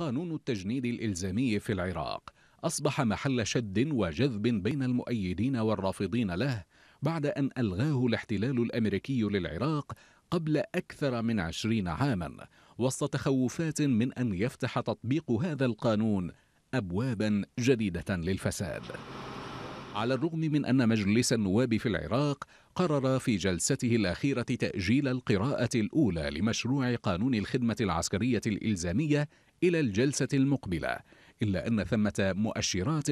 قانون التجنيد الإلزامي في العراق أصبح محل شد وجذب بين المؤيدين والرافضين له بعد أن ألغاه الاحتلال الأمريكي للعراق قبل أكثر من عشرين عاما وسط تخوفات من أن يفتح تطبيق هذا القانون أبوابا جديدة للفساد على الرغم من أن مجلس النواب في العراق قرر في جلسته الأخيرة تأجيل القراءة الأولى لمشروع قانون الخدمة العسكرية الإلزامية إلى الجلسة المقبلة إلا أن ثمة مؤشرات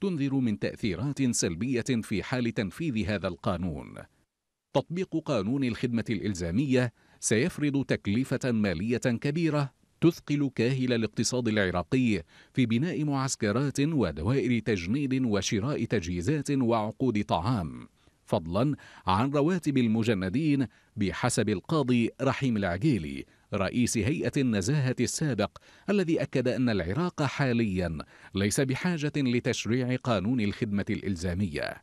تنذر من تأثيرات سلبية في حال تنفيذ هذا القانون تطبيق قانون الخدمة الإلزامية سيفرض تكلفة مالية كبيرة تثقل كاهل الاقتصاد العراقي في بناء معسكرات ودوائر تجنيد وشراء تجهيزات وعقود طعام فضلا عن رواتب المجندين بحسب القاضي رحيم العقيلي رئيس هيئة النزاهة السابق الذي أكد أن العراق حاليا ليس بحاجة لتشريع قانون الخدمة الإلزامية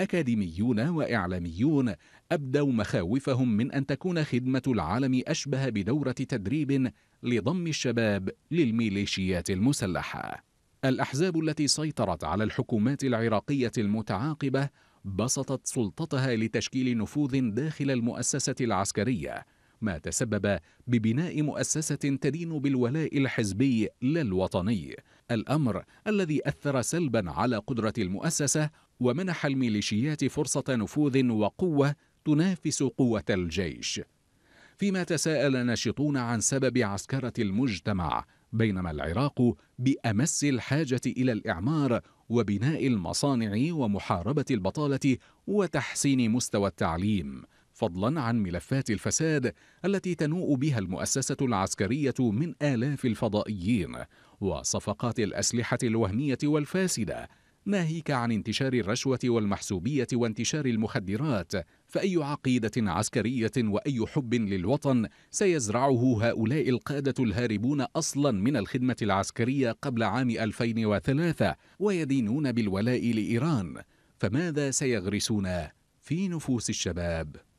أكاديميون وإعلاميون أبدوا مخاوفهم من أن تكون خدمة العالم أشبه بدورة تدريب لضم الشباب للميليشيات المسلحة. الأحزاب التي سيطرت على الحكومات العراقية المتعاقبة بسطت سلطتها لتشكيل نفوذ داخل المؤسسة العسكرية ما تسبب ببناء مؤسسة تدين بالولاء الحزبي لا الوطني الأمر الذي أثر سلبا على قدرة المؤسسة ومنح الميليشيات فرصة نفوذ وقوة تنافس قوة الجيش فيما تساءل ناشطون عن سبب عسكرة المجتمع بينما العراق بأمس الحاجة إلى الإعمار وبناء المصانع ومحاربة البطالة وتحسين مستوى التعليم فضلا عن ملفات الفساد التي تنوء بها المؤسسة العسكرية من آلاف الفضائيين وصفقات الأسلحة الوهمية والفاسدة ناهيك عن انتشار الرشوة والمحسوبية وانتشار المخدرات فأي عقيدة عسكرية وأي حب للوطن سيزرعه هؤلاء القادة الهاربون أصلا من الخدمة العسكرية قبل عام 2003 ويدينون بالولاء لإيران فماذا سيغرسون في نفوس الشباب؟